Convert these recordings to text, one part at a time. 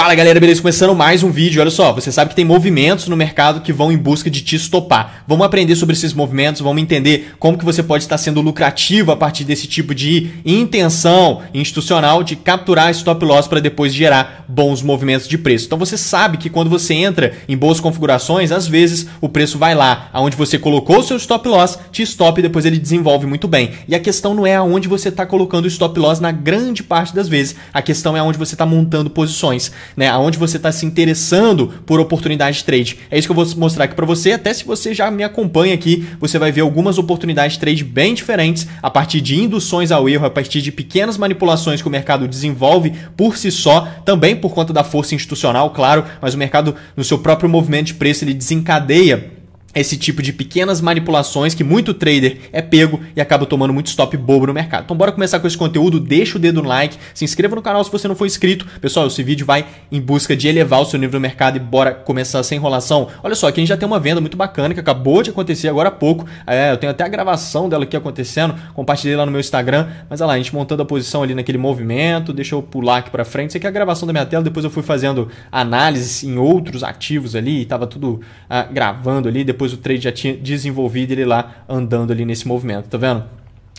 Fala galera, beleza? Começando mais um vídeo. Olha só, você sabe que tem movimentos no mercado que vão em busca de te estopar. Vamos aprender sobre esses movimentos, vamos entender como que você pode estar sendo lucrativo a partir desse tipo de intenção institucional de capturar stop loss para depois gerar bons movimentos de preço. Então você sabe que quando você entra em boas configurações, às vezes o preço vai lá, aonde você colocou o seu stop loss, te stop e depois ele desenvolve muito bem. E a questão não é aonde você está colocando o stop loss na grande parte das vezes, a questão é aonde você está montando posições né? Aonde você está se interessando por oportunidades de trade. É isso que eu vou mostrar aqui para você. Até se você já me acompanha aqui, você vai ver algumas oportunidades de trade bem diferentes a partir de induções ao erro, a partir de pequenas manipulações que o mercado desenvolve por si só, também por conta da força institucional, claro, mas o mercado no seu próprio movimento de preço ele desencadeia esse tipo de pequenas manipulações que muito trader é pego e acaba tomando muito stop bobo no mercado. Então bora começar com esse conteúdo, deixa o dedo no like, se inscreva no canal se você não for inscrito. Pessoal, esse vídeo vai em busca de elevar o seu nível no mercado e bora começar sem enrolação. Olha só, aqui a gente já tem uma venda muito bacana que acabou de acontecer agora há pouco. É, eu tenho até a gravação dela aqui acontecendo, compartilhei lá no meu Instagram, mas olha lá, a gente montando a posição ali naquele movimento, deixa eu pular aqui para frente. Isso aqui é a gravação da minha tela, depois eu fui fazendo análises em outros ativos ali, estava tudo ah, gravando ali, depois depois o trade já tinha desenvolvido ele lá andando ali nesse movimento, tá vendo?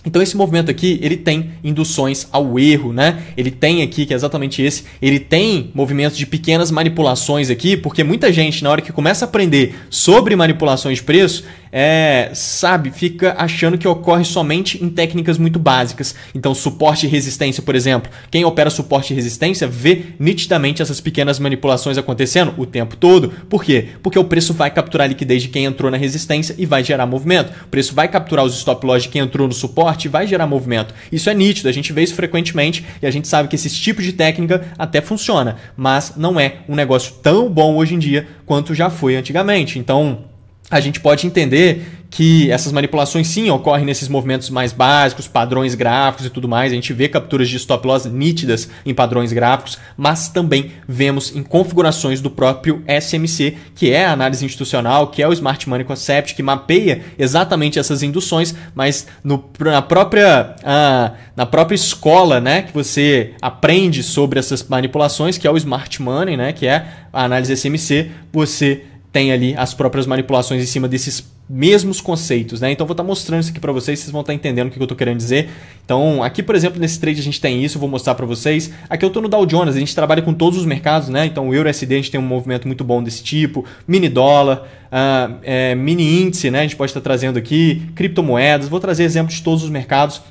Então esse movimento aqui, ele tem induções ao erro, né? Ele tem aqui, que é exatamente esse, ele tem movimentos de pequenas manipulações aqui, porque muita gente, na hora que começa a aprender sobre manipulações de preço, é, sabe, fica achando que ocorre somente em técnicas muito básicas. Então, suporte e resistência, por exemplo. Quem opera suporte e resistência vê nitidamente essas pequenas manipulações acontecendo o tempo todo. Por quê? Porque o preço vai capturar a liquidez de quem entrou na resistência e vai gerar movimento. O preço vai capturar os stop loss de quem entrou no suporte vai gerar movimento. Isso é nítido, a gente vê isso frequentemente e a gente sabe que esse tipo de técnica até funciona, mas não é um negócio tão bom hoje em dia quanto já foi antigamente. Então, a gente pode entender que essas manipulações sim ocorrem nesses movimentos mais básicos, padrões gráficos e tudo mais. A gente vê capturas de stop loss nítidas em padrões gráficos, mas também vemos em configurações do próprio SMC, que é a análise institucional, que é o Smart Money Concept, que mapeia exatamente essas induções, mas no, na, própria, ah, na própria escola né, que você aprende sobre essas manipulações, que é o Smart Money, né, que é a análise SMC, você tem ali as próprias manipulações em cima desses mesmos conceitos, né? Então vou estar tá mostrando isso aqui para vocês, vocês vão estar tá entendendo o que eu estou querendo dizer. Então, aqui, por exemplo, nesse trade a gente tem isso, eu vou mostrar para vocês. Aqui eu estou no Dow Jones, a gente trabalha com todos os mercados, né? Então, o Euro a gente tem um movimento muito bom desse tipo, mini dólar, uh, é, mini índice, né? A gente pode estar tá trazendo aqui, criptomoedas, vou trazer exemplos de todos os mercados.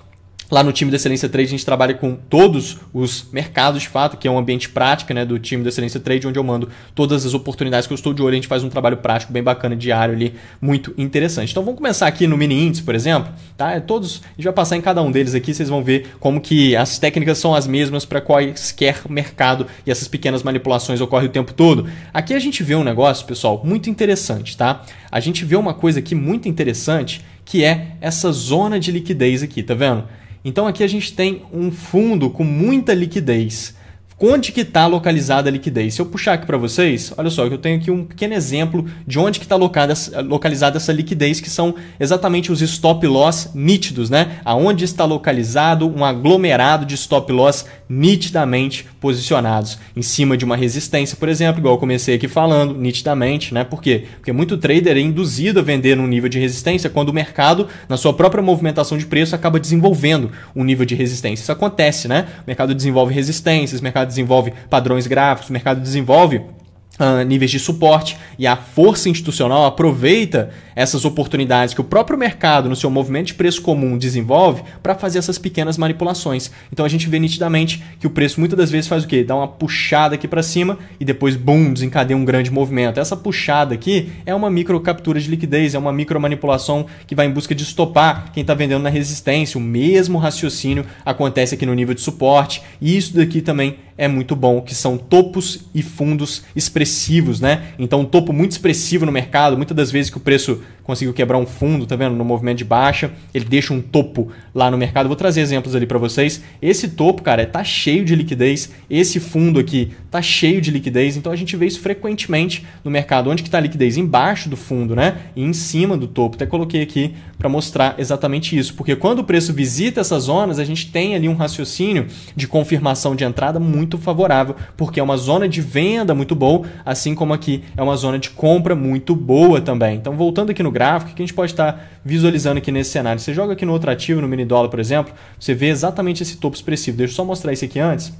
Lá no time da Excelência Trade a gente trabalha com todos os mercados, de fato, que é um ambiente prático né, do time da Excelência Trade, onde eu mando todas as oportunidades que eu estou de olho. A gente faz um trabalho prático bem bacana, diário ali, muito interessante. Então vamos começar aqui no mini índice, por exemplo. Tá? É todos, a gente vai passar em cada um deles aqui, vocês vão ver como que as técnicas são as mesmas para qualquer mercado e essas pequenas manipulações ocorrem o tempo todo. Aqui a gente vê um negócio, pessoal, muito interessante, tá? A gente vê uma coisa aqui muito interessante, que é essa zona de liquidez aqui, tá vendo? Então aqui a gente tem um fundo com muita liquidez. Onde que está localizada a liquidez? Se eu puxar aqui para vocês, olha só, eu tenho aqui um pequeno exemplo de onde que está eh, localizada essa liquidez, que são exatamente os stop loss nítidos, né? Aonde está localizado um aglomerado de stop loss nitidamente posicionados em cima de uma resistência, por exemplo, igual eu comecei aqui falando, nitidamente, né? Por quê? Porque muito trader é induzido a vender num nível de resistência quando o mercado, na sua própria movimentação de preço, acaba desenvolvendo um nível de resistência. Isso acontece, né? O mercado desenvolve resistências, o mercado desenvolve padrões gráficos, o mercado desenvolve Uh, níveis de suporte e a força institucional aproveita essas oportunidades que o próprio mercado, no seu movimento de preço comum, desenvolve para fazer essas pequenas manipulações. Então a gente vê nitidamente que o preço muitas das vezes faz o quê? Dá uma puxada aqui para cima e depois, boom, desencadeia um grande movimento. Essa puxada aqui é uma micro captura de liquidez, é uma micro manipulação que vai em busca de estopar quem está vendendo na resistência. O mesmo raciocínio acontece aqui no nível de suporte e isso daqui também é muito bom, que são topos e fundos expressivos, né? Então, um topo muito expressivo no mercado, muitas das vezes que o preço conseguiu quebrar um fundo, tá vendo? No movimento de baixa, ele deixa um topo lá no mercado. Vou trazer exemplos ali para vocês. Esse topo, cara, tá cheio de liquidez. Esse fundo aqui tá cheio de liquidez. Então a gente vê isso frequentemente no mercado. Onde que tá a liquidez? Embaixo do fundo, né? E em cima do topo. Até coloquei aqui para mostrar exatamente isso, porque quando o preço visita essas zonas, a gente tem ali um raciocínio de confirmação de entrada muito favorável, porque é uma zona de venda muito boa, assim como aqui é uma zona de compra muito boa também. Então voltando aqui no gráfico que a gente pode estar visualizando aqui nesse cenário. Você joga aqui no outro ativo, no mini dólar, por exemplo, você vê exatamente esse topo expressivo. Deixa eu só mostrar isso aqui antes.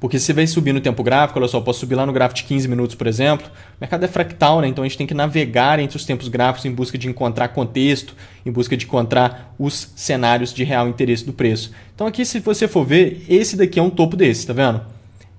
Porque se vai subir no tempo gráfico, olha só, posso subir lá no gráfico de 15 minutos, por exemplo. O mercado é fractal, né? Então a gente tem que navegar entre os tempos gráficos em busca de encontrar contexto, em busca de encontrar os cenários de real interesse do preço. Então aqui, se você for ver, esse daqui é um topo desse, tá vendo?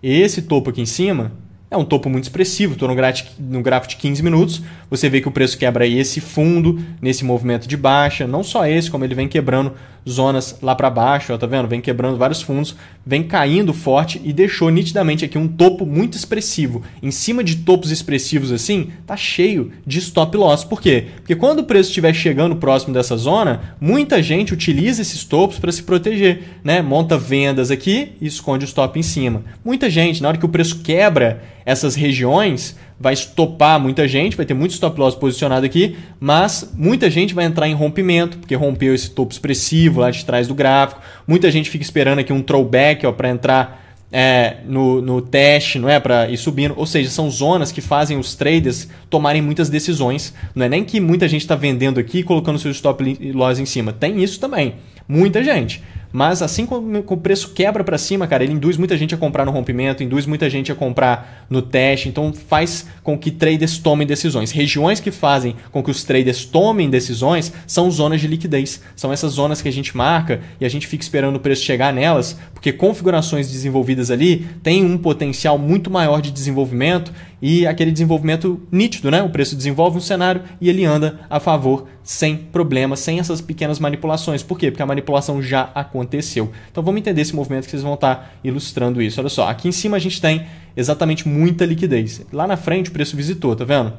Esse topo aqui em cima é um topo muito expressivo, estou no, no gráfico de 15 minutos, você vê que o preço quebra esse fundo nesse movimento de baixa, não só esse, como ele vem quebrando zonas lá para baixo, Está vendo? Vem quebrando vários fundos, vem caindo forte e deixou nitidamente aqui um topo muito expressivo. Em cima de topos expressivos assim, tá cheio de stop loss. Por quê? Porque quando o preço estiver chegando próximo dessa zona, muita gente utiliza esses topos para se proteger, né? Monta vendas aqui e esconde o stop em cima. Muita gente, na hora que o preço quebra, essas regiões, vai estopar muita gente, vai ter muito stop loss posicionado aqui, mas muita gente vai entrar em rompimento, porque rompeu esse topo expressivo lá de trás do gráfico. Muita gente fica esperando aqui um throwback para entrar é, no, no teste, não é? Para ir subindo. Ou seja, são zonas que fazem os traders tomarem muitas decisões. Não é nem que muita gente está vendendo aqui e colocando seu stop loss em cima. Tem isso também. Muita gente. Mas assim como o preço quebra para cima, cara, ele induz muita gente a comprar no rompimento, induz muita gente a comprar no teste, então faz com que traders tomem decisões. Regiões que fazem com que os traders tomem decisões são zonas de liquidez, são essas zonas que a gente marca e a gente fica esperando o preço chegar nelas, porque configurações desenvolvidas ali têm um potencial muito maior de desenvolvimento e aquele desenvolvimento nítido, né? O preço desenvolve um cenário e ele anda a favor sem problema, sem essas pequenas manipulações. Por quê? Porque a manipulação já aconteceu. Então vamos entender esse movimento que vocês vão estar ilustrando isso. Olha só, aqui em cima a gente tem exatamente muita liquidez. Lá na frente o preço visitou, tá vendo?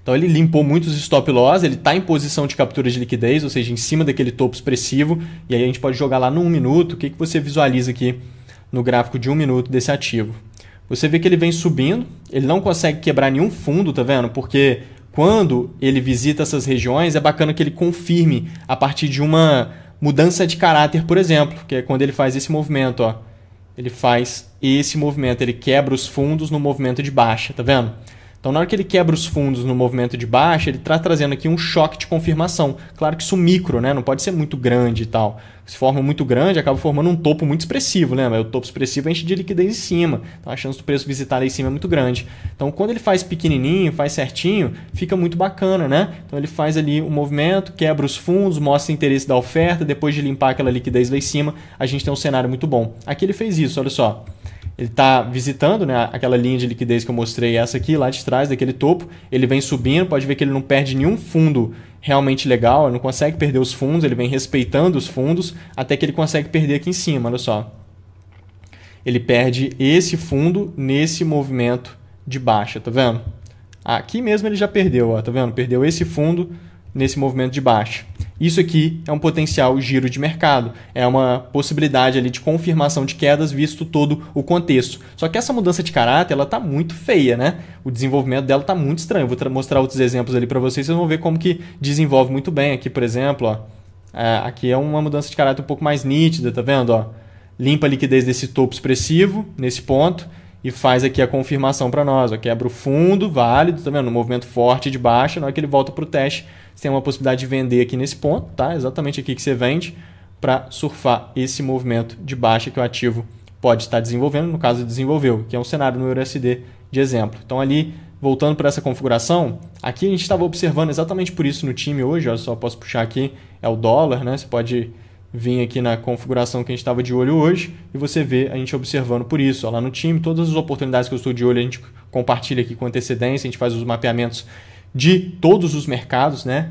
Então ele limpou muitos stop loss, ele está em posição de captura de liquidez, ou seja, em cima daquele topo expressivo, e aí a gente pode jogar lá no 1 minuto, o que, que você visualiza aqui no gráfico de 1 um minuto desse ativo. Você vê que ele vem subindo, ele não consegue quebrar nenhum fundo, tá vendo? Porque quando ele visita essas regiões, é bacana que ele confirme a partir de uma mudança de caráter, por exemplo, que é quando ele faz esse movimento, ó. Ele faz esse movimento, ele quebra os fundos no movimento de baixa, tá vendo? Então, na hora que ele quebra os fundos no movimento de baixa, ele está trazendo aqui um choque de confirmação. Claro que isso micro, né? Não pode ser muito grande e tal. Se forma muito grande, acaba formando um topo muito expressivo, né? Mas o topo expressivo enche de liquidez em cima. Então, a chance do preço visitar lá em cima é muito grande. Então, quando ele faz pequenininho, faz certinho, fica muito bacana, né? Então, ele faz ali o um movimento, quebra os fundos, mostra interesse da oferta, depois de limpar aquela liquidez lá em cima, a gente tem um cenário muito bom. Aqui ele fez isso, olha só ele está visitando né, aquela linha de liquidez que eu mostrei, essa aqui, lá de trás, daquele topo. Ele vem subindo, pode ver que ele não perde nenhum fundo realmente legal, ele não consegue perder os fundos, ele vem respeitando os fundos até que ele consegue perder aqui em cima, olha só. Ele perde esse fundo nesse movimento de baixa, tá vendo? Aqui mesmo ele já perdeu, ó, tá vendo? Perdeu esse fundo nesse movimento de baixa. Isso aqui é um potencial giro de mercado, é uma possibilidade ali de confirmação de quedas visto todo o contexto. Só que essa mudança de caráter, ela está muito feia, né? O desenvolvimento dela está muito estranho. Vou mostrar outros exemplos ali para vocês, vocês vão ver como que desenvolve muito bem aqui, por exemplo, ó. É, aqui é uma mudança de caráter um pouco mais nítida, tá vendo, ó? Limpa a liquidez desse topo expressivo nesse ponto e faz aqui a confirmação para nós, ó. Quebra o fundo, válido, tá vendo? Um movimento forte de baixa, na hora que ele volta para o teste você tem uma possibilidade de vender aqui nesse ponto, tá? Exatamente aqui que você vende para surfar esse movimento de baixa que o ativo pode estar desenvolvendo, no caso desenvolveu, que é um cenário no EURSD de exemplo. Então ali, voltando para essa configuração, aqui a gente estava observando exatamente por isso no time hoje, olha só posso puxar aqui, é o dólar, né? Você pode vir aqui na configuração que a gente estava de olho hoje e você vê a gente observando por isso. Ó, lá no time, todas as oportunidades que eu estou de olho, a gente compartilha aqui com antecedência, a gente faz os mapeamentos de todos os mercados, né?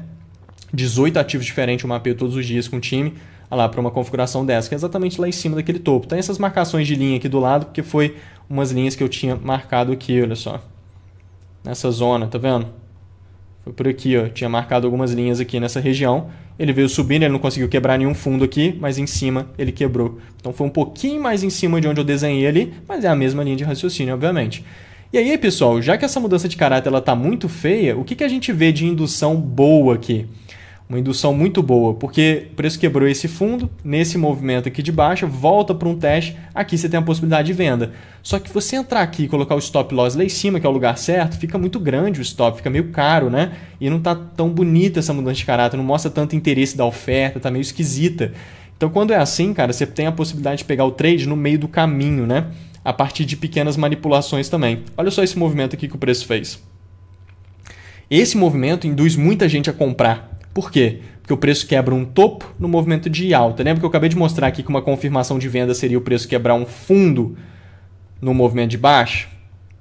18 ativos diferentes, eu mapeio todos os dias com o time lá para uma configuração dessa, que é exatamente lá em cima daquele topo. Tem essas marcações de linha aqui do lado, porque foi umas linhas que eu tinha marcado aqui, olha só. Nessa zona, tá vendo? Foi por aqui, ó. Tinha marcado algumas linhas aqui nessa região. Ele veio subindo, ele não conseguiu quebrar nenhum fundo aqui, mas em cima ele quebrou. Então foi um pouquinho mais em cima de onde eu desenhei ali, mas é a mesma linha de raciocínio, obviamente. E aí, pessoal, já que essa mudança de caráter ela tá muito feia, o que, que a gente vê de indução boa aqui? Uma indução muito boa, porque o preço quebrou esse fundo, nesse movimento aqui de baixa, volta para um teste, aqui você tem a possibilidade de venda. Só que você entrar aqui e colocar o stop loss lá em cima, que é o lugar certo, fica muito grande o stop, fica meio caro, né? E não tá tão bonita essa mudança de caráter, não mostra tanto interesse da oferta, tá meio esquisita. Então, quando é assim, cara, você tem a possibilidade de pegar o trade no meio do caminho, né? a partir de pequenas manipulações também. Olha só esse movimento aqui que o preço fez. Esse movimento induz muita gente a comprar. Por quê? Porque o preço quebra um topo no movimento de alta. Lembra que eu acabei de mostrar aqui que uma confirmação de venda seria o preço quebrar um fundo no movimento de baixo?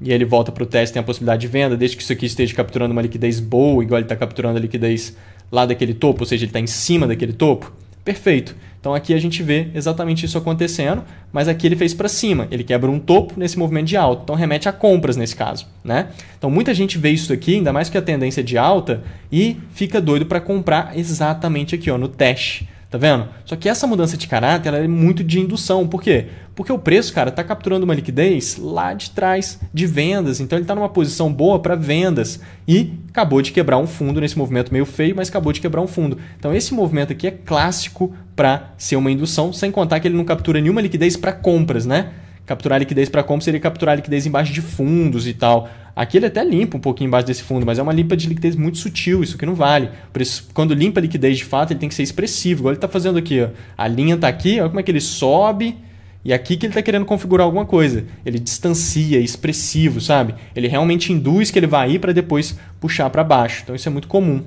E ele volta para o teste, tem a possibilidade de venda, desde que isso aqui esteja capturando uma liquidez boa, igual ele está capturando a liquidez lá daquele topo, ou seja, ele está em cima daquele topo. Perfeito. Então aqui a gente vê exatamente isso acontecendo, mas aqui ele fez para cima, ele quebra um topo nesse movimento de alta, então remete a compras nesse caso, né? Então muita gente vê isso aqui, ainda mais que a tendência é de alta e fica doido para comprar exatamente aqui, ó, no teste. Tá vendo? Só que essa mudança de caráter é muito de indução. Por quê? Porque o preço, cara, está capturando uma liquidez lá de trás de vendas. Então ele está numa posição boa para vendas e acabou de quebrar um fundo nesse movimento meio feio, mas acabou de quebrar um fundo. Então esse movimento aqui é clássico para ser uma indução, sem contar que ele não captura nenhuma liquidez para compras, né? Capturar liquidez para compras seria capturar liquidez embaixo de fundos e tal. Aqui ele até limpa um pouquinho embaixo desse fundo, mas é uma limpa de liquidez muito sutil, isso que não vale. Por isso, quando limpa a liquidez de fato, ele tem que ser expressivo. Igual ele está fazendo aqui, ó. a linha está aqui, olha como é que ele sobe, e é aqui que ele está querendo configurar alguma coisa. Ele distancia, é expressivo, sabe? Ele realmente induz que ele vai ir para depois puxar para baixo. Então isso é muito comum.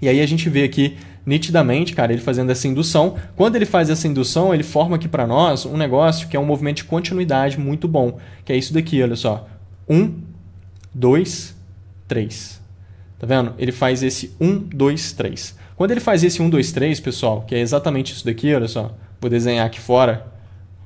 E aí a gente vê aqui nitidamente, cara, ele fazendo essa indução. Quando ele faz essa indução, ele forma aqui para nós um negócio que é um movimento de continuidade muito bom, que é isso daqui, olha só. Um, dois, três. Tá vendo? Ele faz esse um, dois, três. Quando ele faz esse um, dois, três, pessoal, que é exatamente isso daqui, olha só. Vou desenhar aqui fora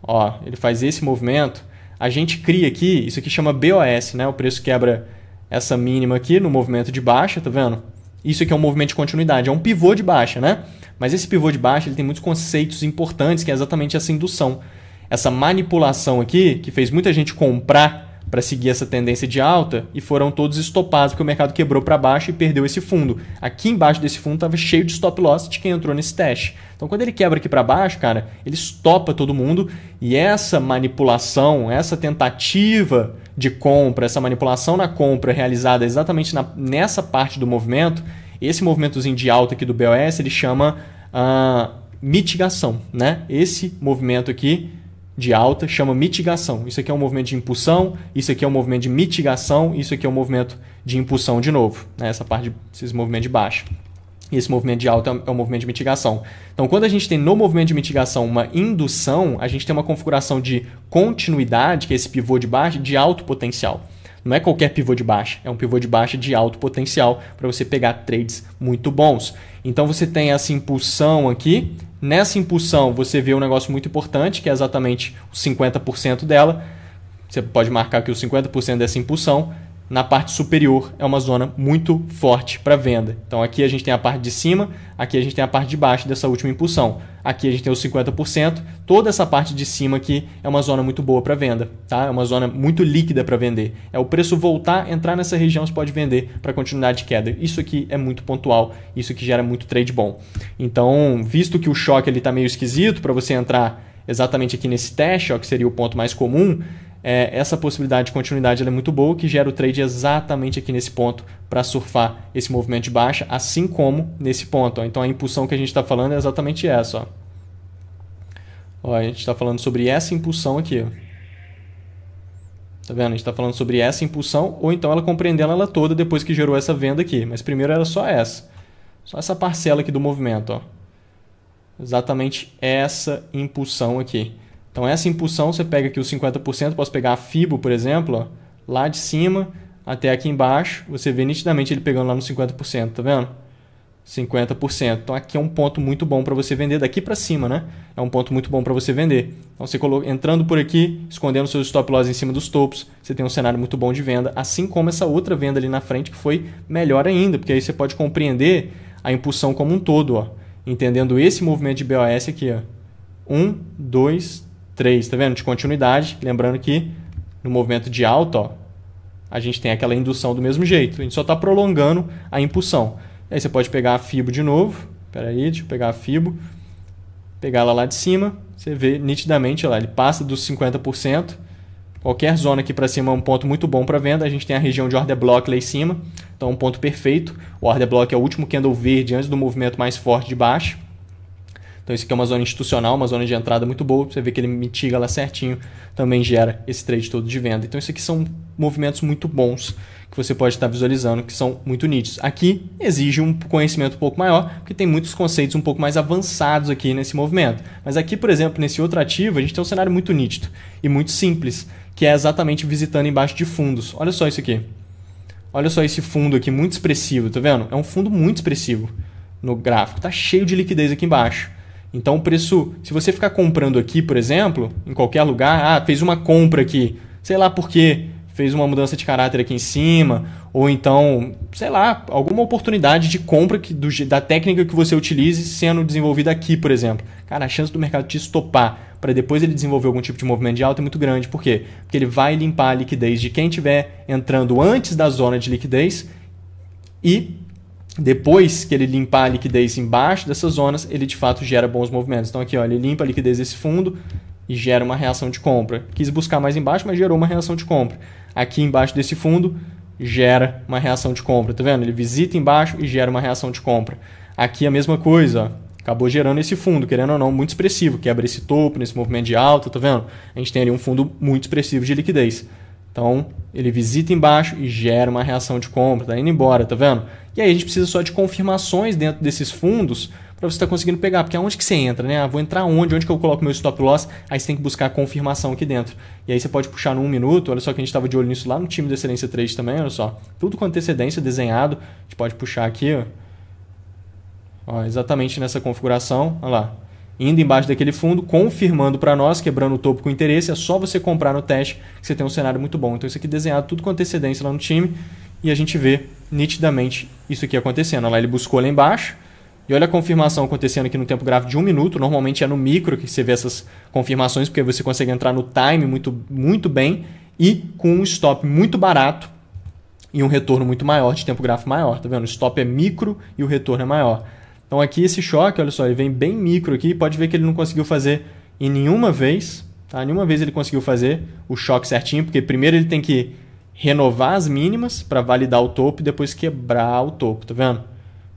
ó, ele faz esse movimento, a gente cria aqui, isso aqui chama BOS, né? O preço quebra essa mínima aqui no movimento de baixa, tá vendo? Isso aqui é um movimento de continuidade, é um pivô de baixa, né? Mas esse pivô de baixa ele tem muitos conceitos importantes, que é exatamente essa indução. Essa manipulação aqui, que fez muita gente comprar para seguir essa tendência de alta e foram todos estopados porque o mercado quebrou para baixo e perdeu esse fundo. Aqui embaixo desse fundo estava cheio de stop loss de quem entrou nesse teste. Então quando ele quebra aqui para baixo, cara, ele estopa todo mundo e essa manipulação, essa tentativa de compra, essa manipulação na compra realizada exatamente na, nessa parte do movimento, esse movimentozinho de alta aqui do BOS, ele chama uh, mitigação, né? Esse movimento aqui de alta chama mitigação. Isso aqui é um movimento de impulsão, isso aqui é um movimento de mitigação, isso aqui é um movimento de impulsão de novo, né? essa parte, de, esses movimentos de baixo E esse movimento de alta é, é um movimento de mitigação. Então, quando a gente tem no movimento de mitigação uma indução, a gente tem uma configuração de continuidade, que é esse pivô de baixo, de alto potencial. Não é qualquer pivô de baixa, é um pivô de baixa de alto potencial para você pegar trades muito bons. Então você tem essa impulsão aqui. Nessa impulsão você vê um negócio muito importante, que é exatamente os 50% dela. Você pode marcar aqui os 50% dessa impulsão na parte superior é uma zona muito forte para venda. Então aqui a gente tem a parte de cima, aqui a gente tem a parte de baixo dessa última impulsão. Aqui a gente tem os 50%, toda essa parte de cima aqui é uma zona muito boa para venda, tá? É uma zona muito líquida para vender. É o preço voltar, entrar nessa região, você pode vender para continuar de queda. Isso aqui é muito pontual, isso que gera muito trade bom. Então, visto que o choque ele tá meio esquisito para você entrar exatamente aqui nesse teste, ó, que seria o ponto mais comum, é, essa possibilidade de continuidade é muito boa, que gera o trade exatamente aqui nesse ponto para surfar esse movimento de baixa, assim como nesse ponto. Ó. Então a impulsão que a gente está falando é exatamente essa. Ó. Ó, a gente está falando sobre essa impulsão aqui. Tá vendo? A gente está falando sobre essa impulsão, ou então ela compreendendo ela toda depois que gerou essa venda aqui. Mas primeiro era só essa. Só essa parcela aqui do movimento. Ó. Exatamente essa impulsão aqui. Então essa impulsão você pega aqui os 50%, posso pegar a FIBO, por exemplo, ó, lá de cima até aqui embaixo, você vê nitidamente ele pegando lá no 50%, tá vendo? 50%. Então aqui é um ponto muito bom para você vender daqui para cima, né? É um ponto muito bom para você vender. Então você coloca, entrando por aqui, escondendo seus stop loss em cima dos topos, você tem um cenário muito bom de venda, assim como essa outra venda ali na frente que foi melhor ainda, porque aí você pode compreender a impulsão como um todo, ó. Entendendo esse movimento de BOS aqui, ó. 1, 2, 3, tá vendo? De continuidade. Lembrando que no movimento de alta, ó, a gente tem aquela indução do mesmo jeito. A gente só está prolongando a impulsão. aí você pode pegar a FIBO de novo. Espera aí, deixa eu pegar a FIBO. Pegar ela lá de cima. Você vê nitidamente, lá, ele passa dos 50%. Qualquer zona aqui para cima é um ponto muito bom para venda. A gente tem a região de order block lá em cima. Então é um ponto perfeito. O order block é o último candle verde antes do movimento mais forte de baixo. Então isso aqui é uma zona institucional, uma zona de entrada muito boa, você vê que ele mitiga lá certinho, também gera esse trade todo de venda. Então isso aqui são movimentos muito bons que você pode estar visualizando, que são muito nítidos. Aqui exige um conhecimento um pouco maior, porque tem muitos conceitos um pouco mais avançados aqui nesse movimento. Mas aqui, por exemplo, nesse outro ativo, a gente tem um cenário muito nítido e muito simples, que é exatamente visitando embaixo de fundos. Olha só isso aqui. Olha só esse fundo aqui, muito expressivo, tá vendo? É um fundo muito expressivo no gráfico, tá cheio de liquidez aqui embaixo. Então o preço, se você ficar comprando aqui, por exemplo, em qualquer lugar, ah, fez uma compra aqui, sei lá por quê, fez uma mudança de caráter aqui em cima, ou então, sei lá, alguma oportunidade de compra que, do, da técnica que você utilize sendo desenvolvida aqui, por exemplo. Cara, a chance do mercado te estopar para depois ele desenvolver algum tipo de movimento de alta é muito grande. Por quê? Porque ele vai limpar a liquidez de quem estiver entrando antes da zona de liquidez e depois que ele limpar a liquidez embaixo dessas zonas, ele de fato gera bons movimentos. Então aqui, ó, ele limpa a liquidez desse fundo e gera uma reação de compra. Quis buscar mais embaixo, mas gerou uma reação de compra. Aqui embaixo desse fundo gera uma reação de compra, tá vendo? Ele visita embaixo e gera uma reação de compra. Aqui a mesma coisa, ó. Acabou gerando esse fundo, querendo ou não, muito expressivo. Quebra esse topo nesse movimento de alta, tá vendo? A gente tem ali um fundo muito expressivo de liquidez. Então, ele visita embaixo e gera uma reação de compra, tá indo embora, tá vendo? E aí a gente precisa só de confirmações dentro desses fundos para você estar tá conseguindo pegar, porque aonde que você entra, né? Ah, vou entrar onde? Onde que eu coloco meu stop loss? Aí você tem que buscar a confirmação aqui dentro. E aí você pode puxar no 1 minuto, olha só que a gente estava de olho nisso lá no time da Excelência 3 também, olha só. Tudo com antecedência desenhado, a gente pode puxar aqui, ó. ó exatamente nessa configuração, olha lá. Indo embaixo daquele fundo, confirmando para nós, quebrando o topo com interesse, é só você comprar no teste que você tem um cenário muito bom. Então isso aqui desenhado tudo com antecedência lá no time. E a gente vê nitidamente isso aqui acontecendo. Olha lá, ele buscou lá embaixo. E olha a confirmação acontecendo aqui no tempo gráfico de um minuto. Normalmente é no micro que você vê essas confirmações, porque você consegue entrar no time muito, muito bem e com um stop muito barato e um retorno muito maior, de tempo gráfico maior. Tá vendo? O stop é micro e o retorno é maior. Então aqui esse choque, olha só, ele vem bem micro aqui. Pode ver que ele não conseguiu fazer em nenhuma vez. Tá? Nenhuma vez ele conseguiu fazer o choque certinho, porque primeiro ele tem que renovar as mínimas para validar o topo e depois quebrar o topo, tá vendo?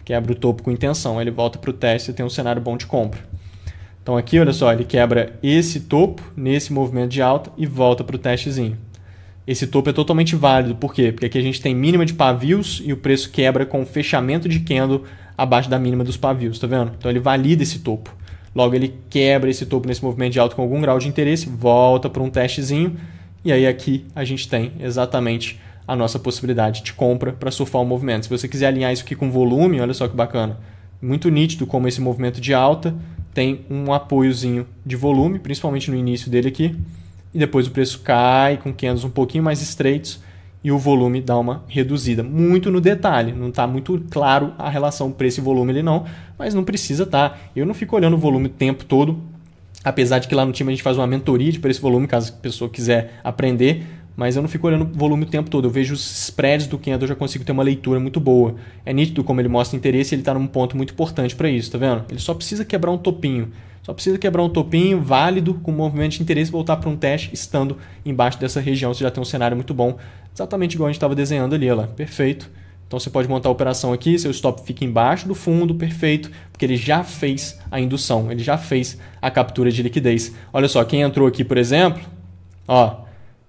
Quebra o topo com intenção, aí ele volta para o teste e tem um cenário bom de compra. Então aqui, olha só, ele quebra esse topo nesse movimento de alta e volta para o testezinho. Esse topo é totalmente válido, por quê? Porque aqui a gente tem mínima de pavios e o preço quebra com fechamento de candle abaixo da mínima dos pavios, tá vendo? Então ele valida esse topo. Logo ele quebra esse topo nesse movimento de alta com algum grau de interesse, volta para um testezinho e aí aqui a gente tem exatamente a nossa possibilidade de compra para surfar o movimento. Se você quiser alinhar isso aqui com volume, olha só que bacana. Muito nítido como esse movimento de alta tem um apoiozinho de volume, principalmente no início dele aqui. E depois o preço cai com candles um pouquinho mais estreitos e o volume dá uma reduzida. Muito no detalhe, não está muito claro a relação preço e volume ali não, mas não precisa estar. Tá. Eu não fico olhando o volume o tempo todo, Apesar de que lá no time a gente faz uma mentoria de preço e volume, caso a pessoa quiser aprender, mas eu não fico olhando o volume o tempo todo. Eu vejo os spreads do Kendo, eu já consigo ter uma leitura muito boa. É nítido como ele mostra interesse e ele está num ponto muito importante para isso, tá vendo? Ele só precisa quebrar um topinho. Só precisa quebrar um topinho válido, com movimento de interesse, voltar para um teste, estando embaixo dessa região. Você já tem um cenário muito bom, exatamente igual a gente estava desenhando ali, olha lá. Perfeito. Então você pode montar a operação aqui, seu stop fica embaixo do fundo, perfeito, porque ele já fez a indução, ele já fez a captura de liquidez. Olha só, quem entrou aqui, por exemplo, ó,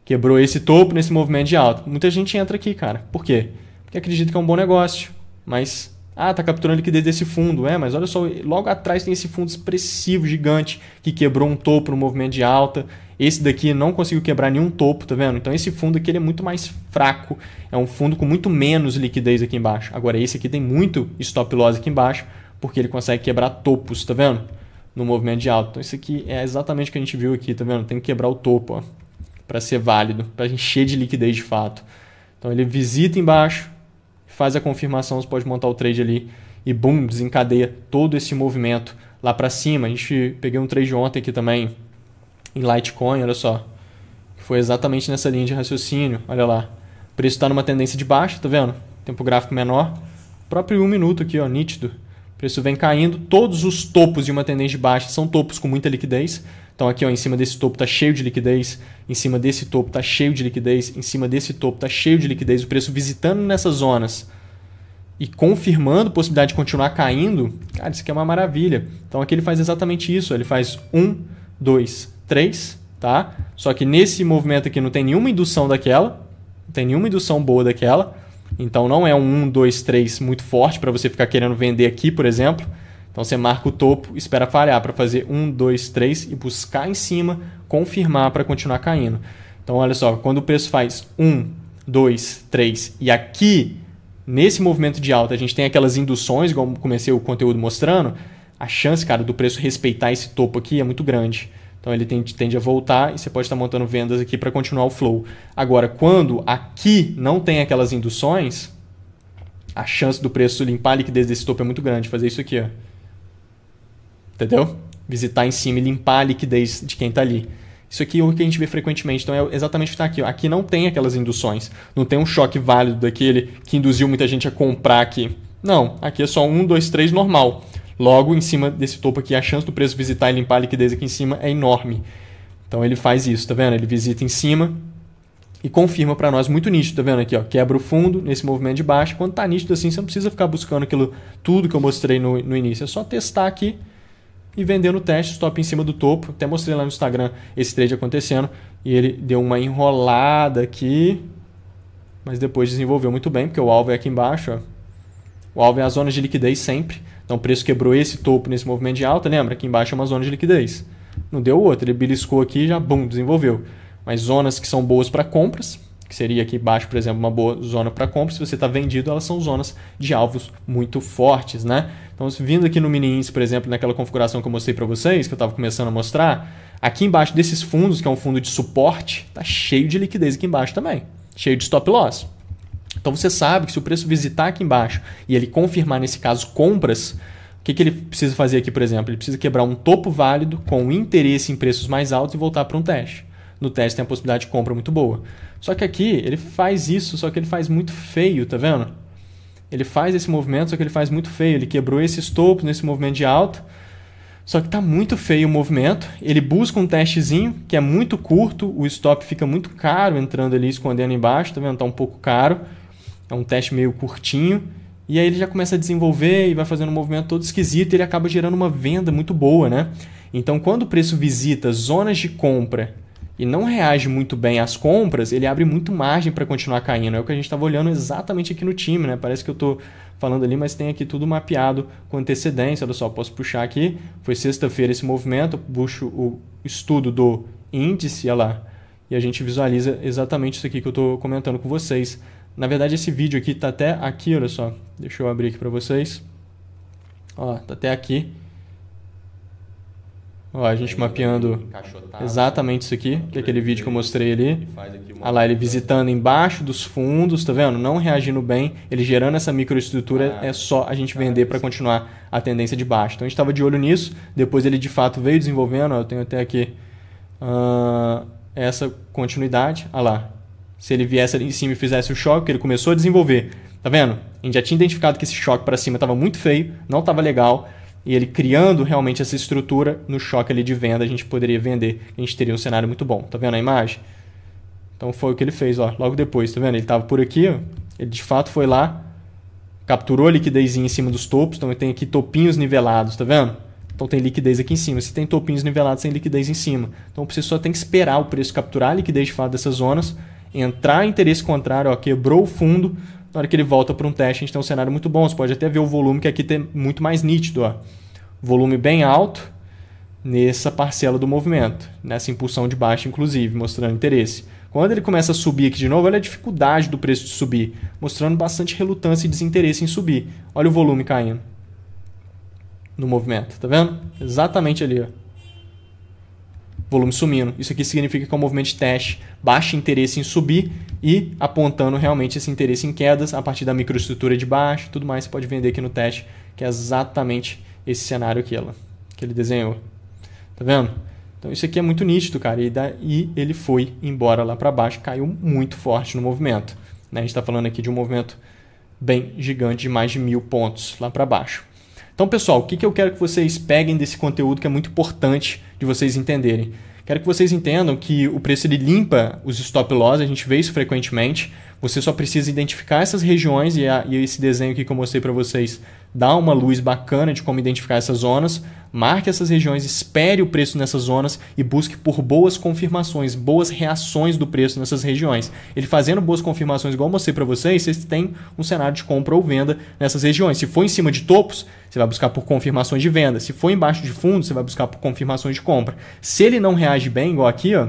quebrou esse topo nesse movimento de alta. Muita gente entra aqui, cara. Por quê? Porque acredita que é um bom negócio, mas ah, tá capturando liquidez desse fundo, é, mas olha só, logo atrás tem esse fundo expressivo gigante que quebrou um topo no movimento de alta esse daqui não conseguiu quebrar nenhum topo, tá vendo? Então esse fundo aqui ele é muito mais fraco, é um fundo com muito menos liquidez aqui embaixo. Agora esse aqui tem muito stop loss aqui embaixo, porque ele consegue quebrar topos, tá vendo? No movimento de alta. Então isso aqui é exatamente o que a gente viu aqui, tá vendo? Tem que quebrar o topo, ó, para ser válido, para encher de liquidez de fato. Então ele visita embaixo, faz a confirmação, você pode montar o trade ali e boom, desencadeia todo esse movimento lá para cima. A gente peguei um trade ontem aqui também, em Litecoin, olha só. Foi exatamente nessa linha de raciocínio, olha lá. O preço está numa tendência de baixa, tá vendo? Tempo gráfico menor. O próprio um minuto aqui, ó, nítido. O preço vem caindo. Todos os topos de uma tendência de baixa são topos com muita liquidez. Então aqui ó, em cima desse topo está cheio de liquidez, em cima desse topo está cheio de liquidez, em cima desse topo está cheio de liquidez. O preço visitando nessas zonas e confirmando possibilidade de continuar caindo, cara, isso aqui é uma maravilha. Então aqui ele faz exatamente isso. Ele faz um, dois, 3, tá? Só que nesse movimento aqui não tem nenhuma indução daquela, não tem nenhuma indução boa daquela. Então não é um 1, 2, 3 muito forte para você ficar querendo vender aqui, por exemplo. Então você marca o topo, espera falhar para fazer 1, 2, 3 e buscar em cima, confirmar para continuar caindo. Então olha só, quando o preço faz 1, 2, 3 e aqui nesse movimento de alta a gente tem aquelas induções, como comecei o conteúdo mostrando, a chance, cara, do preço respeitar esse topo aqui é muito grande. Então ele tende, tende a voltar e você pode estar montando vendas aqui para continuar o flow. Agora, quando aqui não tem aquelas induções, a chance do preço limpar a liquidez desse topo é muito grande. Fazer isso aqui, ó. Entendeu? Visitar em cima e limpar a liquidez de quem está ali. Isso aqui é o que a gente vê frequentemente. Então é exatamente o que está aqui. Ó. Aqui não tem aquelas induções. Não tem um choque válido daquele que induziu muita gente a comprar aqui. Não, aqui é só um, dois, três normal. Logo, em cima desse topo aqui, a chance do preço visitar e limpar a liquidez aqui em cima é enorme. Então ele faz isso, tá vendo? Ele visita em cima e confirma para nós muito nítido, tá vendo aqui, ó? Quebra o fundo nesse movimento de baixo. Quando tá nítido assim, você não precisa ficar buscando aquilo tudo que eu mostrei no, no início. É só testar aqui e vender no teste, stop em cima do topo. Até mostrei lá no Instagram esse trade acontecendo e ele deu uma enrolada aqui, mas depois desenvolveu muito bem, porque o alvo é aqui embaixo, ó. O alvo é a zona de liquidez sempre. Então o preço quebrou esse topo nesse movimento de alta, lembra? Aqui embaixo é uma zona de liquidez. Não deu outra, ele beliscou aqui e já, bum, desenvolveu. Mas zonas que são boas para compras, que seria aqui embaixo, por exemplo, uma boa zona para compras, se você está vendido, elas são zonas de alvos muito fortes, né? Então, vindo aqui no mini índice, por exemplo, naquela configuração que eu mostrei para vocês, que eu estava começando a mostrar, aqui embaixo desses fundos, que é um fundo de suporte, tá cheio de liquidez aqui embaixo também, cheio de stop loss. Então você sabe que se o preço visitar aqui embaixo e ele confirmar, nesse caso, compras, o que, que ele precisa fazer aqui, por exemplo? Ele precisa quebrar um topo válido com interesse em preços mais altos e voltar para um teste. No teste tem a possibilidade de compra muito boa. Só que aqui ele faz isso, só que ele faz muito feio, tá vendo? Ele faz esse movimento, só que ele faz muito feio. Ele quebrou esses topos nesse movimento de alta. Só que está muito feio o movimento. Ele busca um testezinho que é muito curto, o stop fica muito caro entrando ali, escondendo embaixo, tá vendo? Está um pouco caro. É um teste meio curtinho. E aí ele já começa a desenvolver e vai fazendo um movimento todo esquisito e ele acaba gerando uma venda muito boa, né? Então, quando o preço visita zonas de compra e não reage muito bem às compras, ele abre muito margem para continuar caindo. É o que a gente estava olhando exatamente aqui no time, né? Parece que eu estou falando ali, mas tem aqui tudo mapeado com antecedência. Olha só, posso puxar aqui. Foi sexta-feira esse movimento, puxo o estudo do índice, olha lá. E a gente visualiza exatamente isso aqui que eu estou comentando com vocês. Na verdade, esse vídeo aqui tá até aqui, olha só. Deixa eu abrir aqui para vocês. Ó, tá até aqui. Ó, a gente mapeando exatamente isso aqui, que é aquele vídeo que eu mostrei ali. Olha lá, ele visitando embaixo dos fundos, tá vendo? Não reagindo bem, ele gerando essa microestrutura, ah, é só a gente vender para continuar a tendência de baixo. Então a gente estava de olho nisso, depois ele de fato veio desenvolvendo, ó, eu tenho até aqui uh, essa continuidade. Olha lá, se ele viesse ali em cima e fizesse o choque, que ele começou a desenvolver. Tá vendo? A gente já tinha identificado que esse choque para cima estava muito feio, não estava legal. E ele criando realmente essa estrutura no choque ali de venda, a gente poderia vender. A gente teria um cenário muito bom. Tá vendo a imagem? Então foi o que ele fez, ó, logo depois, tá vendo? Ele estava por aqui, ó. ele de fato foi lá, capturou a liquidez em cima dos topos, então tem aqui topinhos nivelados, tá vendo? Então tem liquidez aqui em cima. Se tem topinhos nivelados, tem liquidez em cima. Então você só tem que esperar o preço capturar a liquidez de fato dessas zonas entrar interesse contrário, ó, quebrou o fundo. Na hora que ele volta para um teste, a gente tem um cenário muito bom. Você pode até ver o volume que aqui tem muito mais nítido. Ó. Volume bem alto nessa parcela do movimento, nessa impulsão de baixa, inclusive, mostrando interesse. Quando ele começa a subir aqui de novo, olha a dificuldade do preço de subir, mostrando bastante relutância e desinteresse em subir. Olha o volume caindo no movimento, tá vendo? Exatamente ali, ó volume sumindo. Isso aqui significa que é um movimento de teste, baixo interesse em subir e apontando realmente esse interesse em quedas a partir da microestrutura de baixo, tudo mais você pode vender aqui no teste, que é exatamente esse cenário que, ela, que ele desenhou. Tá vendo? Então isso aqui é muito nítido, cara, e, daí ele foi embora lá para baixo, caiu muito forte no movimento. Né? A gente está falando aqui de um movimento bem gigante de mais de mil pontos lá para baixo. Então, pessoal, o que, que eu quero que vocês peguem desse conteúdo que é muito importante de vocês entenderem? Quero que vocês entendam que o preço ele limpa os stop loss, a gente vê isso frequentemente. Você só precisa identificar essas regiões e, a, e esse desenho aqui que eu mostrei para vocês dá uma luz bacana de como identificar essas zonas. Marque essas regiões, espere o preço nessas zonas e busque por boas confirmações, boas reações do preço nessas regiões. Ele fazendo boas confirmações, igual eu mostrei para vocês, vocês têm um cenário de compra ou venda nessas regiões. Se for em cima de topos, você vai buscar por confirmações de venda. Se for embaixo de fundo, você vai buscar por confirmações de compra. Se ele não reage bem, igual aqui, ó,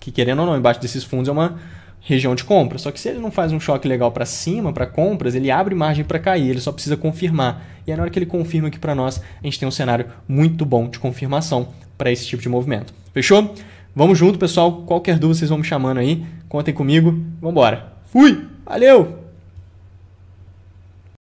que querendo ou não, embaixo desses fundos é uma região de compra. Só que se ele não faz um choque legal para cima, para compras, ele abre margem para cair, ele só precisa confirmar. E aí, é na hora que ele confirma aqui para nós, a gente tem um cenário muito bom de confirmação para esse tipo de movimento. Fechou? Vamos junto, pessoal. Qualquer dúvida, vocês vão me chamando aí. Contem comigo. Vambora. Fui! Valeu!